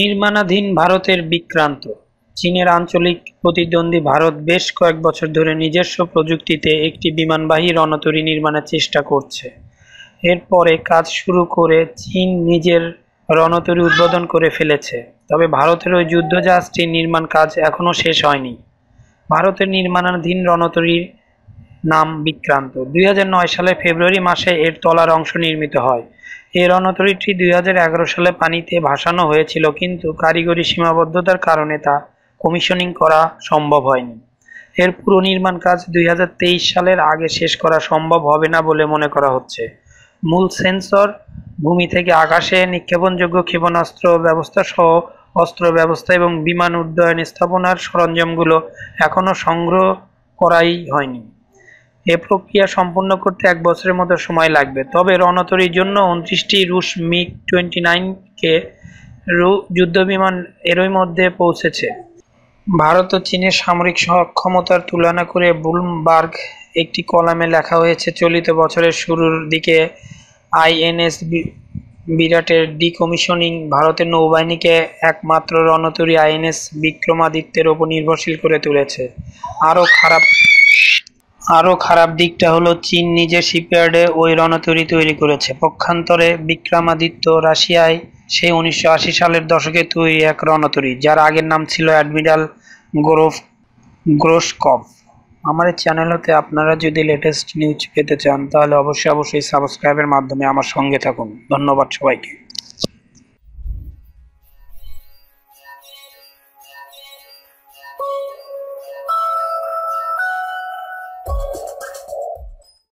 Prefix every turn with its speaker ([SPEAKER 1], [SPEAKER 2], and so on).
[SPEAKER 1] নির্মাণাধীন ভারতের বিক্রান্ত চীনের আঞ্চলিক প্রতিদ্বন্দ্বী ভারত বেশ কয়েক বছর ধরে নিজস্ব প্রযুক্তিতে একটি বিমানবাহী রণতরী নির্মাণের চেষ্টা করছে এরপরে কাজ শুরু করে চীন নিজের রণতরী উদ্বোধন করে ফেলেছে তবে ভারতের ওই যুদ্ধজাহাজটির নির্মাণ কাজ এখনও শেষ হয়নি ভারতের নির্মাণাধীন রণতরীর নাম বিক্রান্ত দুই সালে ফেব্রুয়ারি মাসে এর তলার অংশ নির্মিত হয় এই রণতরীটি দুই সালে পানিতে ভাসানো হয়েছিল কিন্তু কারিগরি সীমাবদ্ধতার কারণে তা কমিশনিং করা সম্ভব হয়নি এর পুরো নির্মাণ কাজ দুই সালের আগে শেষ করা সম্ভব হবে না বলে মনে করা হচ্ছে মূল সেন্সর ভূমি থেকে আকাশে নিক্ষেপণযোগ্য ক্ষেপণাস্ত্র ব্যবস্থা সহ অস্ত্র ব্যবস্থা এবং বিমান উড্ডয়ন স্থাপনার সরঞ্জামগুলো এখনও সংগ্রহ করাই হয়নি এ প্রক্রিয়া সম্পূর্ণ করতে এক বছরের মতো সময় লাগবে তবে রণতরির জন্য উনত্রিশটি রুশ মিগ টোয়েন্টি নাইনকে যুদ্ধবিমান এরই মধ্যে পৌঁছেছে ভারত ও চীনের সামরিক সক্ষমতার তুলনা করে ব্লুমবার্গ একটি কলামে লেখা হয়েছে চলিত বছরের শুরুর দিকে আইএনএস বিরাটের ডিকমিশনিং ভারতের নৌবাহিনীকে একমাত্র রণতরী আইএনএস বিক্রমাদিত্যের ওপর নির্ভরশীল করে তুলেছে আরও খারাপ আরও খারাপ দিকটা হলো চীন নিজের শিপইয়ার্ডে ওই রণতরী তৈরি করেছে পক্ষান্তরে বিক্রমাদিত্য রাশিয়ায় সেই উনিশশো সালের দশকে তৈরি এক রণতরী যার আগের নাম ছিল অ্যাডমিরাল গ্রোফ গ্রোসকভ আমার এই চ্যানেলতে আপনারা যদি লেটেস্ট নিউজ পেতে চান তাহলে অবশ্যই অবশ্যই সাবস্ক্রাইবের মাধ্যমে আমার সঙ্গে থাকুন ধন্যবাদ সবাইকে